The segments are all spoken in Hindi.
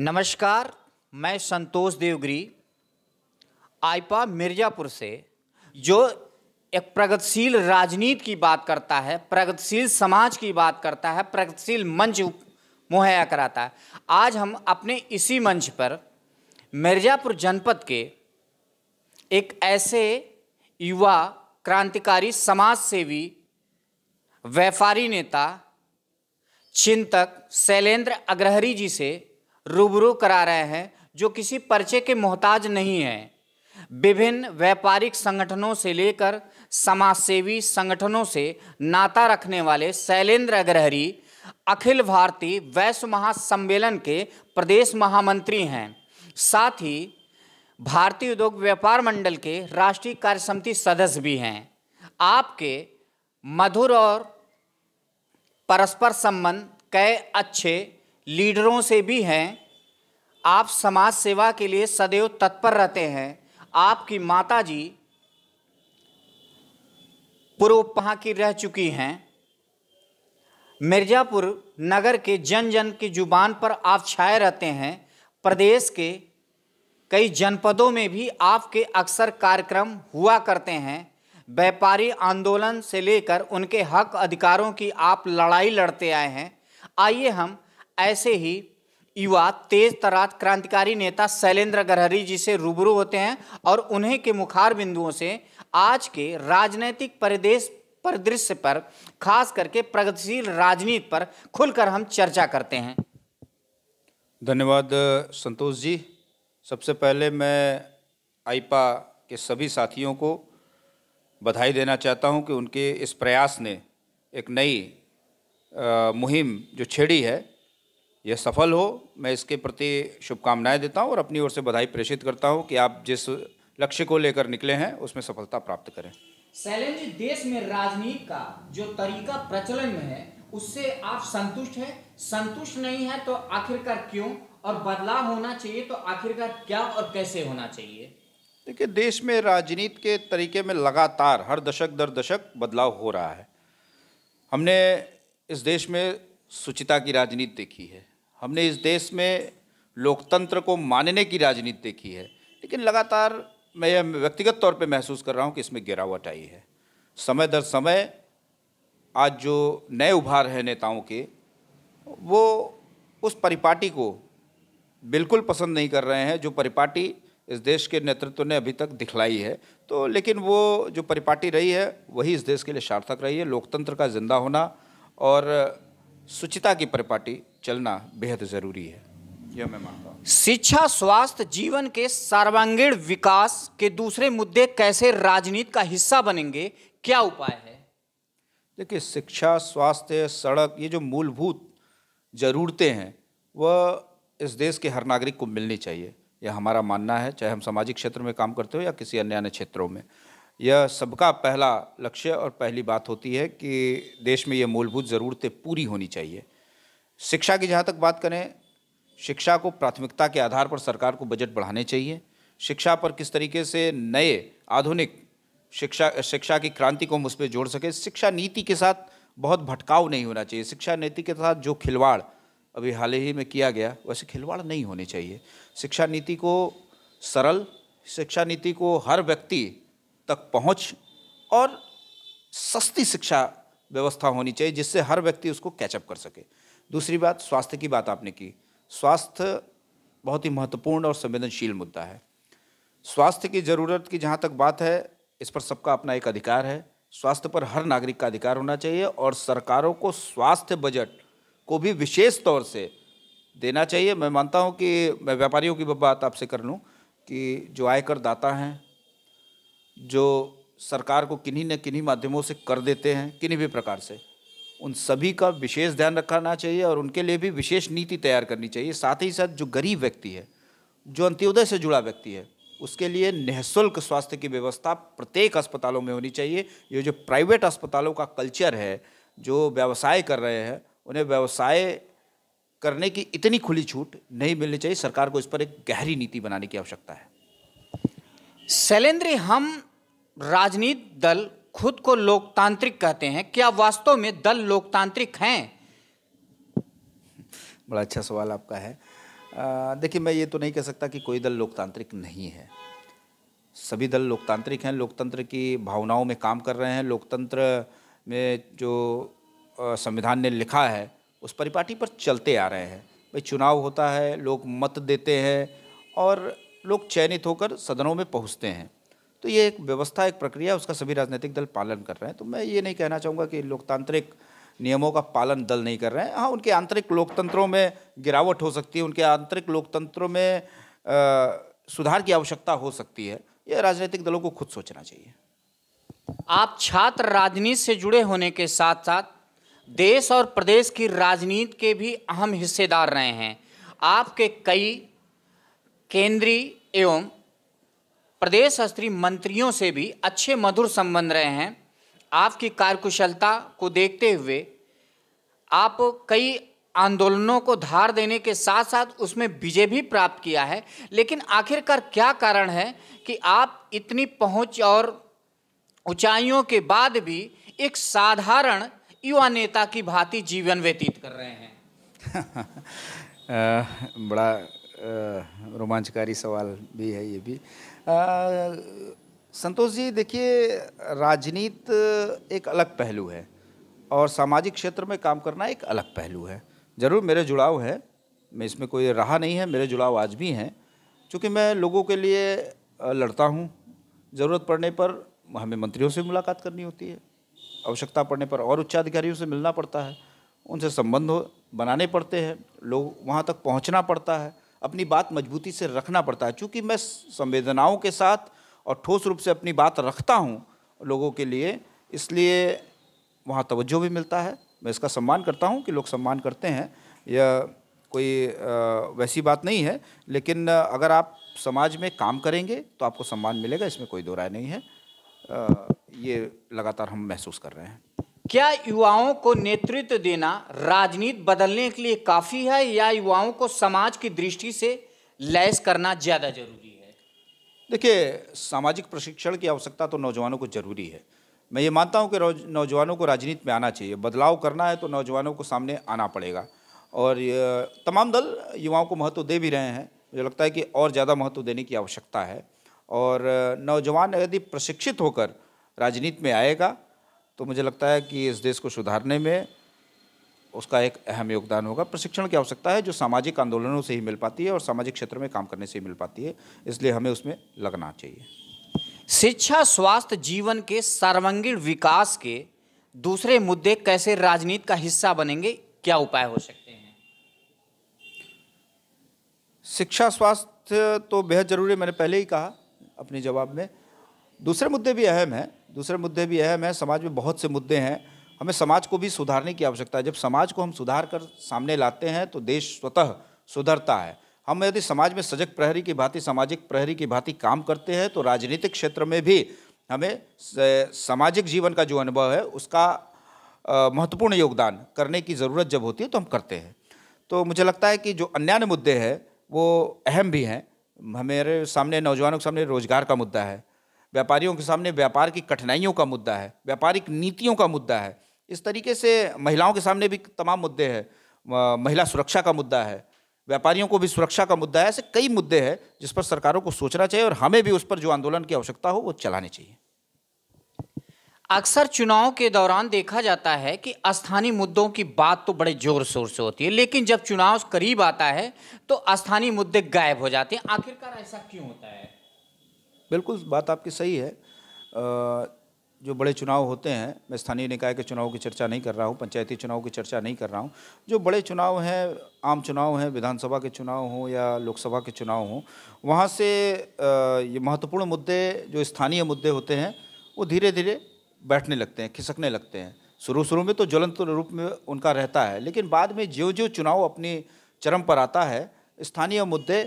नमस्कार मैं संतोष देवगिरी आईपा मिर्ज़ापुर से जो एक प्रगतिशील राजनीति की बात करता है प्रगतिशील समाज की बात करता है प्रगतिशील मंच मुहैया कराता है आज हम अपने इसी मंच पर मिर्ज़ापुर जनपद के एक ऐसे युवा क्रांतिकारी समाज सेवी व्यापारी नेता चिंतक शैलेंद्र अग्रहरी जी से रूबरू करा रहे हैं जो किसी पर्चे के मोहताज नहीं हैं विभिन्न व्यापारिक संगठनों से लेकर समाजसेवी संगठनों से नाता रखने वाले शैलेंद्र अग्रहरी अखिल भारतीय वैश्व महासम्मेलन के प्रदेश महामंत्री हैं साथ ही भारतीय उद्योग व्यापार मंडल के राष्ट्रीय कार्य समिति सदस्य भी हैं आपके मधुर और परस्पर संबंध कई अच्छे लीडरों से भी हैं आप समाज सेवा के लिए सदैव तत्पर रहते हैं आपकी माता जी पूर्व की रह चुकी हैं मिर्ज़ापुर नगर के जन जन की जुबान पर आप छाए रहते हैं प्रदेश के कई जनपदों में भी आपके अक्सर कार्यक्रम हुआ करते हैं व्यापारी आंदोलन से लेकर उनके हक अधिकारों की आप लड़ाई लड़ते आए हैं आइए हम ऐसे ही युवा तेज तरात क्रांतिकारी नेता शैलेंद्र गरहरी जी से रूबरू होते हैं और उन्हें के मुखार बिंदुओं से आज के राजनैतिक परिदेश परिदृश्य पर खास करके प्रगतिशील राजनीति पर खुलकर हम चर्चा करते हैं धन्यवाद संतोष जी सबसे पहले मैं आईपा के सभी साथियों को बधाई देना चाहता हूं कि उनके इस प्रयास ने एक नई मुहिम जो छेड़ी है यह सफल हो मैं इसके प्रति शुभकामनाएं देता हूं और अपनी ओर से बधाई प्रेषित करता हूं कि आप जिस लक्ष्य को लेकर निकले हैं उसमें सफलता प्राप्त करें शैलेन जी देश में राजनीति का जो तरीका प्रचलन में है उससे आप संतुष्ट हैं संतुष्ट नहीं है तो आखिरकार क्यों और बदलाव होना चाहिए तो आखिरकार क्या और कैसे होना चाहिए देखिए देश में राजनीति के तरीके में लगातार हर दशक दर दशक बदलाव हो रहा है हमने इस देश में सुचिता की राजनीति देखी है हमने इस देश में लोकतंत्र को मानने की राजनीति देखी है लेकिन लगातार मैं यह व्यक्तिगत तौर पे महसूस कर रहा हूँ कि इसमें गिरावट आई है समय दर समय आज जो नए उभार हैं नेताओं के वो उस परिपाटी को बिल्कुल पसंद नहीं कर रहे हैं जो परिपाटी इस देश के नेतृत्व ने अभी तक दिखलाई है तो लेकिन वो जो परिपाटी रही है वही इस देश के लिए सार्थक रही है लोकतंत्र का जिंदा होना और सुचिता की परिपाटी चलना बेहद ज़रूरी है यह मैं मानता हूँ शिक्षा स्वास्थ्य जीवन के सर्वांगीण विकास के दूसरे मुद्दे कैसे राजनीति का हिस्सा बनेंगे क्या उपाय है देखिए शिक्षा स्वास्थ्य सड़क ये जो मूलभूत ज़रूरतें हैं वह इस देश के हर नागरिक को मिलनी चाहिए यह हमारा मानना है चाहे हम सामाजिक क्षेत्र में काम करते हो या किसी अन्य अन्य क्षेत्रों में यह सबका पहला लक्ष्य और पहली बात होती है कि देश में यह मूलभूत ज़रूरतें पूरी होनी चाहिए शिक्षा की जहाँ तक बात करें शिक्षा को प्राथमिकता के आधार पर सरकार को बजट बढ़ाने चाहिए शिक्षा पर किस तरीके से नए आधुनिक शिक्षा शिक्षा की क्रांति को हम उस पर जोड़ सकें शिक्षा नीति के साथ बहुत भटकाव नहीं होना चाहिए शिक्षा नीति के साथ जो खिलवाड़ अभी हाल ही में किया गया वैसे खिलवाड़ नहीं होने चाहिए शिक्षा नीति को सरल शिक्षा नीति को हर व्यक्ति तक पहुँच और सस्ती शिक्षा व्यवस्था होनी चाहिए जिससे हर व्यक्ति उसको कैचअप कर सके दूसरी बात स्वास्थ्य की बात आपने की स्वास्थ्य बहुत ही महत्वपूर्ण और संवेदनशील मुद्दा है स्वास्थ्य की ज़रूरत की जहाँ तक बात है इस पर सबका अपना एक अधिकार है स्वास्थ्य पर हर नागरिक का अधिकार होना चाहिए और सरकारों को स्वास्थ्य बजट को भी विशेष तौर से देना चाहिए मैं मानता हूँ कि मैं व्यापारियों की बात आपसे कर लूँ कि जो आयकर दाता हैं जो सरकार को किन्हीं न किन्हीं माध्यमों से कर देते हैं किन्हीं भी प्रकार से उन सभी का विशेष ध्यान रखना चाहिए और उनके लिए भी विशेष नीति तैयार करनी चाहिए साथ ही साथ जो गरीब व्यक्ति है जो अंत्योदय से जुड़ा व्यक्ति है उसके लिए निःशुल्क स्वास्थ्य की व्यवस्था प्रत्येक अस्पतालों में होनी चाहिए ये जो प्राइवेट अस्पतालों का कल्चर है जो व्यवसाय कर रहे हैं उन्हें व्यवसाय करने की इतनी खुली छूट नहीं मिलनी चाहिए सरकार को इस पर एक गहरी नीति बनाने की आवश्यकता है शैलेंद्र हम राजनीतिक दल खुद को लोकतांत्रिक कहते हैं क्या वास्तव में दल लोकतांत्रिक हैं बड़ा अच्छा सवाल आपका है देखिए मैं ये तो नहीं कह सकता कि कोई दल लोकतांत्रिक नहीं है सभी दल लोकतांत्रिक हैं लोकतंत्र की भावनाओं में काम कर रहे हैं लोकतंत्र में जो संविधान ने लिखा है उस परिपाटी पर चलते आ रहे हैं भाई चुनाव होता है लोग मत देते हैं और लोग चयनित होकर सदनों में पहुंचते हैं तो ये एक व्यवस्था एक प्रक्रिया उसका सभी राजनीतिक दल पालन कर रहे हैं तो मैं ये नहीं कहना चाहूँगा कि लोकतांत्रिक नियमों का पालन दल नहीं कर रहे हैं हाँ उनके आंतरिक लोकतंत्रों में गिरावट हो सकती है उनके आंतरिक लोकतंत्रों में आ, सुधार की आवश्यकता हो सकती है ये राजनीतिक दलों को खुद सोचना चाहिए आप छात्र राजनीति से जुड़े होने के साथ साथ देश और प्रदेश की राजनीति के भी अहम हिस्सेदार रहे हैं आपके कई केंद्रीय एवं प्रदेश स्तरीय मंत्रियों से भी अच्छे मधुर संबंध रहे हैं आपकी कार्यकुशलता को देखते हुए आप कई आंदोलनों को धार देने के साथ साथ उसमें विजय भी प्राप्त किया है लेकिन आखिरकार क्या कारण है कि आप इतनी पहुंच और ऊंचाइयों के बाद भी एक साधारण युवा नेता की भांति जीवन व्यतीत कर रहे हैं बड़ा रोमांचकारी सवाल भी है ये भी संतोष जी देखिए राजनीत एक अलग पहलू है और सामाजिक क्षेत्र में काम करना एक अलग पहलू है ज़रूर मेरे जुड़ाव है मैं इसमें कोई रहा नहीं है मेरे जुड़ाव आज भी हैं चूँकि मैं लोगों के लिए लड़ता हूँ ज़रूरत पड़ने पर हमें मंत्रियों से मुलाकात करनी होती है आवश्यकता पड़ने पर और उच्चाधिकारियों से मिलना पड़ता है उनसे संबंध बनाने पड़ते हैं लोग वहाँ तक पहुँचना पड़ता है अपनी बात मजबूती से रखना पड़ता है चूँकि मैं संवेदनाओं के साथ और ठोस रूप से अपनी बात रखता हूँ लोगों के लिए इसलिए वहाँ तवज्जो भी मिलता है मैं इसका सम्मान करता हूँ कि लोग सम्मान करते हैं यह कोई वैसी बात नहीं है लेकिन अगर आप समाज में काम करेंगे तो आपको सम्मान मिलेगा इसमें कोई दो राय नहीं है ये लगातार हम महसूस कर रहे हैं क्या युवाओं को नेतृत्व देना राजनीति बदलने के लिए काफ़ी है या युवाओं को समाज की दृष्टि से लैस करना ज़्यादा जरूरी है देखिए सामाजिक प्रशिक्षण की आवश्यकता तो नौजवानों को जरूरी है मैं ये मानता हूँ कि नौजवानों को राजनीति में आना चाहिए बदलाव करना है तो नौजवानों को सामने आना पड़ेगा और तमाम दल युवाओं को महत्व दे भी रहे हैं मुझे लगता है कि और ज़्यादा महत्व देने की आवश्यकता है और नौजवान यदि प्रशिक्षित होकर राजनीति में आएगा तो मुझे लगता है कि इस देश को सुधारने में उसका एक अहम योगदान होगा प्रशिक्षण की आवश्यकता है जो सामाजिक आंदोलनों से ही मिल पाती है और सामाजिक क्षेत्र में काम करने से ही मिल पाती है इसलिए हमें उसमें लगना चाहिए शिक्षा स्वास्थ्य जीवन के सर्वांगीण विकास के दूसरे मुद्दे कैसे राजनीति का हिस्सा बनेंगे क्या उपाय हो सकते हैं शिक्षा स्वास्थ्य तो बेहद ज़रूरी मैंने पहले ही कहा अपने जवाब में दूसरे मुद्दे भी अहम हैं दूसरे मुद्दे भी है मैं समाज में बहुत से मुद्दे हैं हमें समाज को भी सुधारने की आवश्यकता है जब समाज को हम सुधार कर सामने लाते हैं तो देश स्वतः सुधरता है हम यदि समाज में सजग प्रहरी की भांति सामाजिक प्रहरी की भांति काम करते हैं तो राजनीतिक क्षेत्र में भी हमें सामाजिक जीवन का जो अनुभव है उसका महत्वपूर्ण योगदान करने की ज़रूरत जब होती है तो हम करते हैं तो मुझे लगता है कि जो अन्य मुद्दे हैं वो अहम भी हैं हमारे सामने नौजवानों के सामने रोज़गार का मुद्दा है व्यापारियों के सामने व्यापार की कठिनाइयों का मुद्दा है व्यापारिक नीतियों का मुद्दा है इस तरीके से महिलाओं के सामने भी तमाम मुद्दे हैं महिला सुरक्षा का मुद्दा है व्यापारियों को भी सुरक्षा का मुद्दा है ऐसे कई मुद्दे हैं जिस पर सरकारों को सोचना चाहिए और हमें भी उस पर जो आंदोलन की आवश्यकता हो वो चलानी चाहिए अक्सर चुनाव के दौरान देखा जाता है कि स्थानीय मुद्दों की बात तो बड़े जोर शोर से होती है लेकिन जब चुनाव करीब आता है तो स्थानीय मुद्दे गायब हो जाते हैं आखिरकार ऐसा क्यों होता है बिल्कुल बात आपकी सही है जो बड़े चुनाव होते हैं मैं स्थानीय निकाय के चुनाव की चर्चा नहीं कर रहा हूँ पंचायती चुनाव की चर्चा नहीं कर रहा हूँ जो बड़े चुनाव हैं आम चुनाव हैं विधानसभा के चुनाव हों या लोकसभा के चुनाव हों वहाँ से ये महत्वपूर्ण मुद्दे जो स्थानीय मुद्दे होते हैं वो धीरे धीरे बैठने लगते हैं खिसकने लगते हैं शुरू शुरू में तो ज्वलंत रूप में उनका रहता है लेकिन बाद में जो जो चुनाव अपनी चरम पर आता है स्थानीय मुद्दे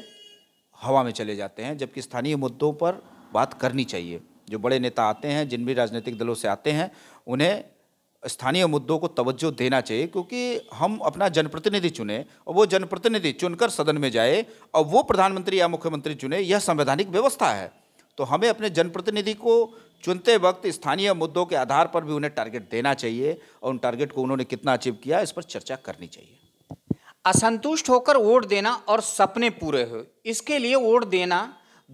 हवा में चले जाते हैं जबकि स्थानीय मुद्दों पर बात करनी चाहिए जो बड़े नेता आते हैं जिन भी राजनीतिक दलों से आते हैं उन्हें स्थानीय मुद्दों को तवज्जो देना चाहिए क्योंकि हम अपना जनप्रतिनिधि चुने और वो जनप्रतिनिधि चुनकर सदन में जाए और वो प्रधानमंत्री या मुख्यमंत्री चुने यह संवैधानिक व्यवस्था है तो हमें अपने जनप्रतिनिधि को चुनते वक्त स्थानीय मुद्दों के आधार पर भी उन्हें टारगेट देना चाहिए और उन टारगेट को उन्होंने कितना अचीव किया इस पर चर्चा करनी चाहिए असंतुष्ट होकर वोट देना और सपने पूरे हो इसके लिए वोट देना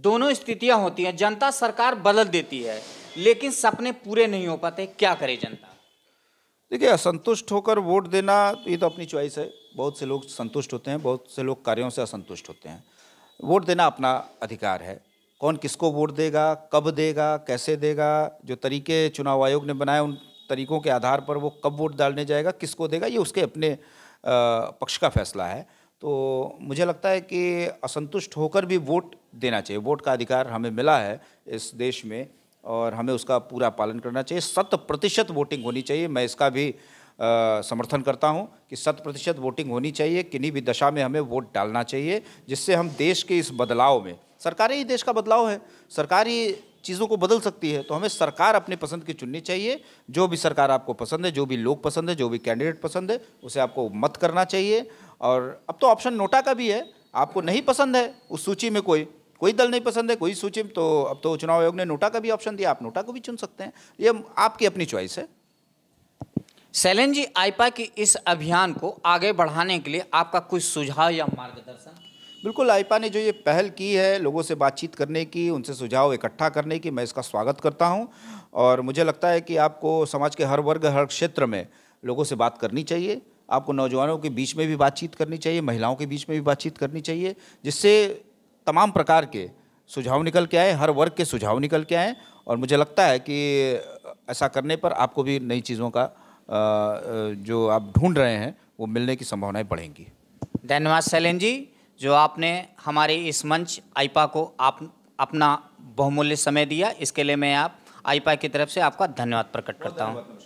दोनों स्थितियां होती हैं जनता सरकार बदल देती है लेकिन सपने पूरे नहीं हो पाते क्या करे जनता देखिए असंतुष्ट होकर वोट देना ये तो अपनी चॉइस है बहुत से लोग संतुष्ट होते हैं बहुत से लोग कार्यों से असंतुष्ट होते हैं वोट देना अपना अधिकार है कौन किसको वोट देगा कब देगा कैसे देगा जो तरीके चुनाव आयोग ने बनाए उन तरीकों के आधार पर वो कब वोट डालने जाएगा किसको देगा ये उसके अपने पक्ष का फैसला है तो मुझे लगता है कि असंतुष्ट होकर भी वोट देना चाहिए वोट का अधिकार हमें मिला है इस देश में और हमें उसका पूरा पालन करना चाहिए शत प्रतिशत वोटिंग होनी चाहिए मैं इसका भी आ, समर्थन करता हूं कि शत प्रतिशत वोटिंग होनी चाहिए किन्हीं भी दशा में हमें वोट डालना चाहिए जिससे हम देश के इस बदलाव में सरकारी ही देश का बदलाव है सरकारी चीज़ों को बदल सकती है तो हमें सरकार अपनी पसंद की चुननी चाहिए जो भी सरकार आपको पसंद है जो भी लोग पसंद है जो भी कैंडिडेट पसंद है उसे आपको मत करना चाहिए और अब तो ऑप्शन नोटा का भी है आपको नहीं पसंद है उस सूची में कोई कोई दल नहीं पसंद है कोई सूची तो अब तो चुनाव आयोग ने नोटा का भी ऑप्शन दिया आप नोटा को भी चुन सकते हैं ये आपकी अपनी चॉइस है शैलेन जी आईपा के इस अभियान को आगे बढ़ाने के लिए आपका कुछ सुझाव या मार्गदर्शन बिल्कुल आईपा ने जो ये पहल की है लोगों से बातचीत करने की उनसे सुझाव इकट्ठा करने की मैं इसका स्वागत करता हूँ और मुझे लगता है कि आपको समाज के हर वर्ग हर क्षेत्र में लोगों से बात करनी चाहिए आपको नौजवानों के बीच में भी बातचीत करनी चाहिए महिलाओं के बीच में भी बातचीत करनी चाहिए जिससे तमाम प्रकार के सुझाव निकल के आए हर वर्ग के सुझाव निकल के आए और मुझे लगता है कि ऐसा करने पर आपको भी नई चीज़ों का जो आप ढूंढ रहे हैं वो मिलने की संभावनाएं बढ़ेंगी धन्यवाद शैलेन जी जो आपने हमारे इस मंच आईपा को आप अपना बहुमूल्य समय दिया इसके लिए मैं आप आईपा की तरफ से आपका धन्यवाद प्रकट करता हूँ